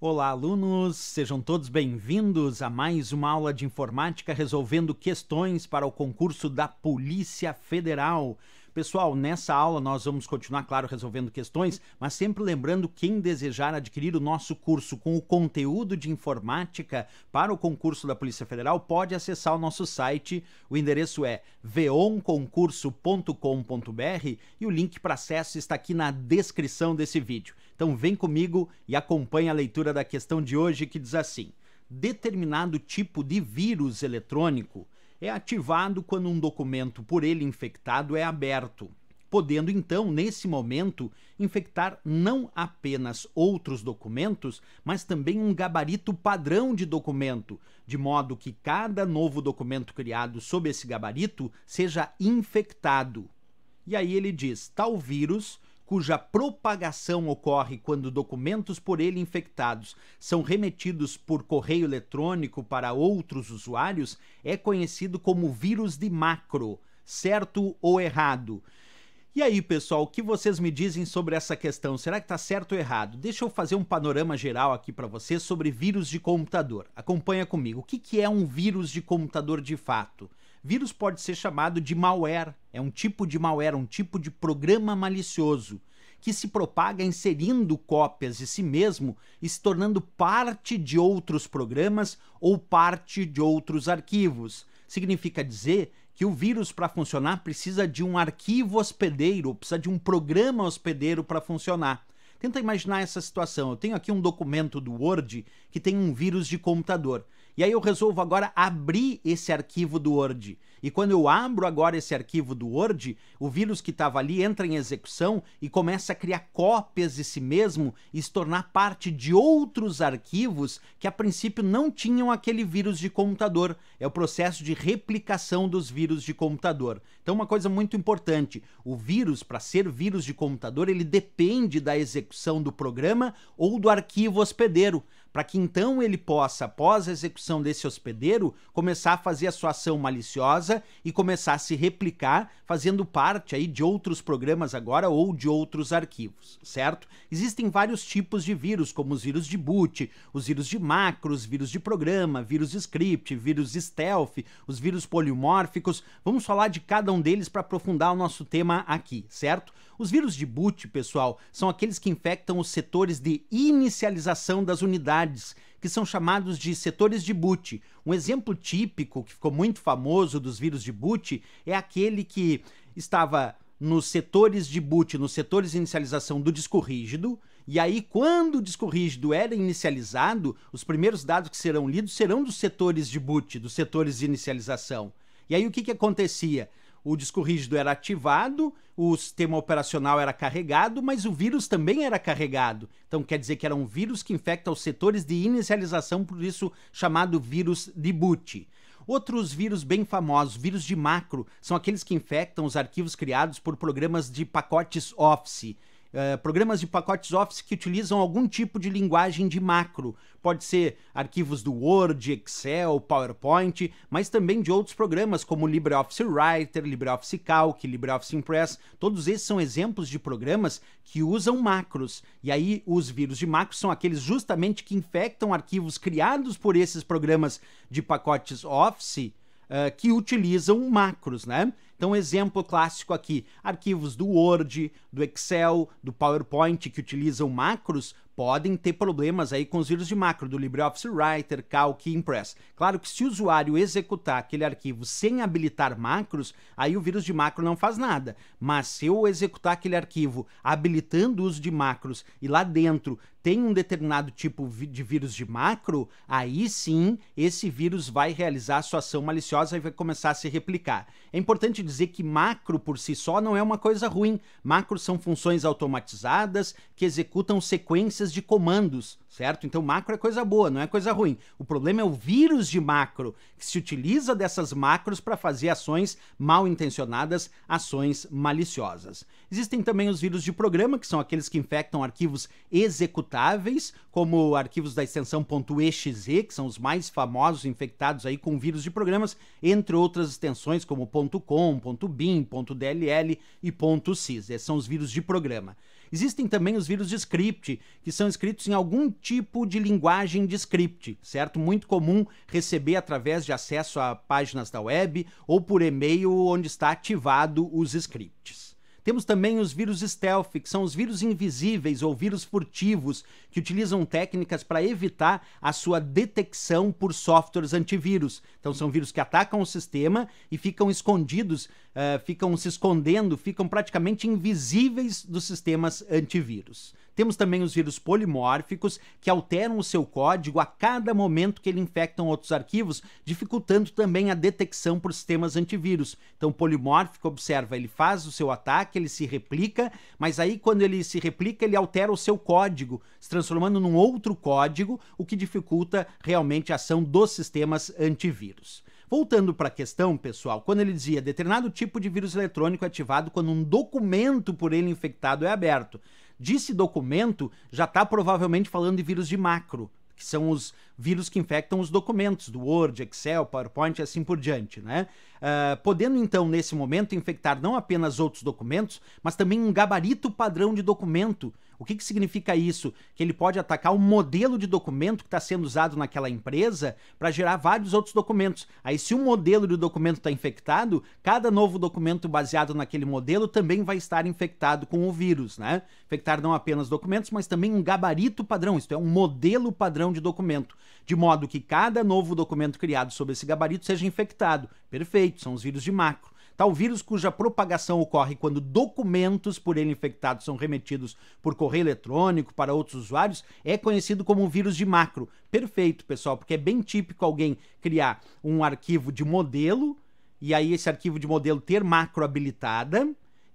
Olá, alunos! Sejam todos bem-vindos a mais uma aula de informática resolvendo questões para o concurso da Polícia Federal. Pessoal, nessa aula nós vamos continuar, claro, resolvendo questões, mas sempre lembrando quem desejar adquirir o nosso curso com o conteúdo de informática para o concurso da Polícia Federal, pode acessar o nosso site. O endereço é veonconcurso.com.br e o link para acesso está aqui na descrição desse vídeo. Então vem comigo e acompanhe a leitura da questão de hoje que diz assim: Determinado tipo de vírus eletrônico é ativado quando um documento por ele infectado é aberto, podendo então, nesse momento, infectar não apenas outros documentos, mas também um gabarito padrão de documento, de modo que cada novo documento criado sob esse gabarito seja infectado. E aí ele diz: tal vírus cuja propagação ocorre quando documentos por ele infectados são remetidos por correio eletrônico para outros usuários, é conhecido como vírus de macro, certo ou errado. E aí, pessoal, o que vocês me dizem sobre essa questão? Será que está certo ou errado? Deixa eu fazer um panorama geral aqui para vocês sobre vírus de computador. Acompanha comigo. O que, que é um vírus de computador de fato? Vírus pode ser chamado de malware, é um tipo de malware, um tipo de programa malicioso que se propaga inserindo cópias de si mesmo e se tornando parte de outros programas ou parte de outros arquivos. Significa dizer que o vírus para funcionar precisa de um arquivo hospedeiro, precisa de um programa hospedeiro para funcionar. Tenta imaginar essa situação. Eu tenho aqui um documento do Word que tem um vírus de computador. E aí eu resolvo agora abrir esse arquivo do Word. E quando eu abro agora esse arquivo do Word, o vírus que estava ali entra em execução e começa a criar cópias de si mesmo e se tornar parte de outros arquivos que a princípio não tinham aquele vírus de computador. É o processo de replicação dos vírus de computador. Então, uma coisa muito importante: o vírus, para ser vírus de computador, ele depende da execução do programa ou do arquivo hospedeiro para que então ele possa, após a execução desse hospedeiro, começar a fazer a sua ação maliciosa e começar a se replicar, fazendo parte aí de outros programas agora ou de outros arquivos, certo? Existem vários tipos de vírus, como os vírus de boot, os vírus de macros, vírus de programa, vírus de script, vírus stealth, os vírus polimórficos. Vamos falar de cada um deles para aprofundar o nosso tema aqui, certo? Os vírus de boot, pessoal, são aqueles que infectam os setores de inicialização das unidades, que são chamados de setores de boot. Um exemplo típico que ficou muito famoso dos vírus de boot é aquele que estava nos setores de boot, nos setores de inicialização do disco rígido, e aí quando o disco rígido era inicializado, os primeiros dados que serão lidos serão dos setores de boot, dos setores de inicialização. E aí o que, que acontecia? o disco rígido era ativado, o sistema operacional era carregado, mas o vírus também era carregado. Então quer dizer que era um vírus que infecta os setores de inicialização, por isso chamado vírus de boot. Outros vírus bem famosos, vírus de macro, são aqueles que infectam os arquivos criados por programas de pacotes Office. É, programas de pacotes Office que utilizam algum tipo de linguagem de macro. Pode ser arquivos do Word, Excel, PowerPoint, mas também de outros programas como LibreOffice Writer, LibreOffice Calc, LibreOffice Impress. Todos esses são exemplos de programas que usam macros. E aí, os vírus de macro são aqueles justamente que infectam arquivos criados por esses programas de pacotes Office uh, que utilizam macros, né? Então, exemplo clássico aqui: arquivos do Word, do Excel, do PowerPoint que utilizam macros podem ter problemas aí com os vírus de macro do LibreOffice Writer, Calc e Impress. Claro que se o usuário executar aquele arquivo sem habilitar macros, aí o vírus de macro não faz nada. Mas se eu executar aquele arquivo habilitando o uso de macros e lá dentro tem um determinado tipo de vírus de macro, aí sim esse vírus vai realizar sua ação maliciosa e vai começar a se replicar. É importante dizer que macro por si só não é uma coisa ruim. Macros são funções automatizadas que executam sequências de comandos certo? Então macro é coisa boa, não é coisa ruim. O problema é o vírus de macro, que se utiliza dessas macros para fazer ações mal intencionadas, ações maliciosas. Existem também os vírus de programa, que são aqueles que infectam arquivos executáveis, como arquivos da extensão .exe, que são os mais famosos infectados aí com vírus de programas, entre outras extensões como .com, .bin, .dll e .sys. Esses são os vírus de programa. Existem também os vírus de script, que são escritos em algum tipo de linguagem de script, certo? Muito comum receber através de acesso a páginas da web ou por e-mail onde está ativado os scripts. Temos também os vírus stealth, que são os vírus invisíveis ou vírus furtivos, que utilizam técnicas para evitar a sua detecção por softwares antivírus. Então, são vírus que atacam o sistema e ficam escondidos, uh, ficam se escondendo, ficam praticamente invisíveis dos sistemas antivírus. Temos também os vírus polimórficos, que alteram o seu código a cada momento que ele infectam outros arquivos, dificultando também a detecção por sistemas antivírus. Então, o polimórfico observa, ele faz o seu ataque, ele se replica, mas aí quando ele se replica, ele altera o seu código, se transformando num outro código, o que dificulta realmente a ação dos sistemas antivírus. Voltando para a questão, pessoal, quando ele dizia determinado tipo de vírus eletrônico é ativado quando um documento por ele infectado é aberto. Disse documento já está provavelmente falando de vírus de macro, que são os vírus que infectam os documentos do Word, Excel, PowerPoint e assim por diante, né? Uh, podendo então, nesse momento, infectar não apenas outros documentos, mas também um gabarito padrão de documento o que, que significa isso? Que ele pode atacar o modelo de documento que está sendo usado naquela empresa para gerar vários outros documentos. Aí, se o um modelo de documento está infectado, cada novo documento baseado naquele modelo também vai estar infectado com o vírus, né? Infectar não apenas documentos, mas também um gabarito padrão, isto é, um modelo padrão de documento, de modo que cada novo documento criado sob esse gabarito seja infectado. Perfeito, são os vírus de macro. Tal tá, vírus cuja propagação ocorre quando documentos por ele infectados são remetidos por correio eletrônico para outros usuários é conhecido como um vírus de macro. Perfeito, pessoal, porque é bem típico alguém criar um arquivo de modelo e aí esse arquivo de modelo ter macro habilitada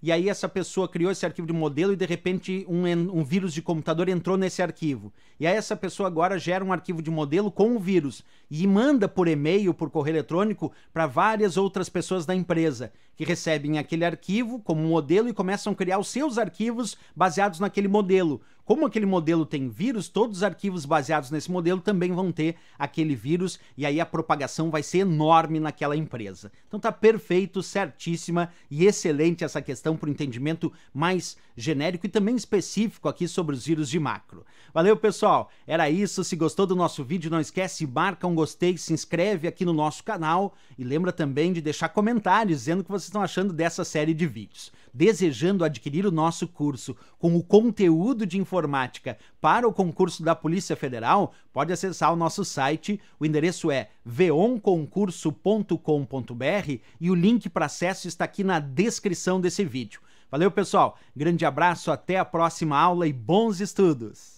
e aí essa pessoa criou esse arquivo de modelo e de repente um, um vírus de computador entrou nesse arquivo. E aí essa pessoa agora gera um arquivo de modelo com o vírus e manda por e-mail, por correio eletrônico, para várias outras pessoas da empresa, que recebem aquele arquivo como modelo e começam a criar os seus arquivos baseados naquele modelo. Como aquele modelo tem vírus, todos os arquivos baseados nesse modelo também vão ter aquele vírus e aí a propagação vai ser enorme naquela empresa. Então tá perfeito, certíssima e excelente essa questão para o entendimento mais genérico e também específico aqui sobre os vírus de macro. Valeu, pessoal. Era isso. Se gostou do nosso vídeo, não esquece, marca um gostei, se inscreve aqui no nosso canal e lembra também de deixar comentários dizendo o que vocês estão achando dessa série de vídeos desejando adquirir o nosso curso com o conteúdo de informática para o concurso da Polícia Federal, pode acessar o nosso site. O endereço é veonconcurso.com.br e o link para acesso está aqui na descrição desse vídeo. Valeu, pessoal. Grande abraço, até a próxima aula e bons estudos.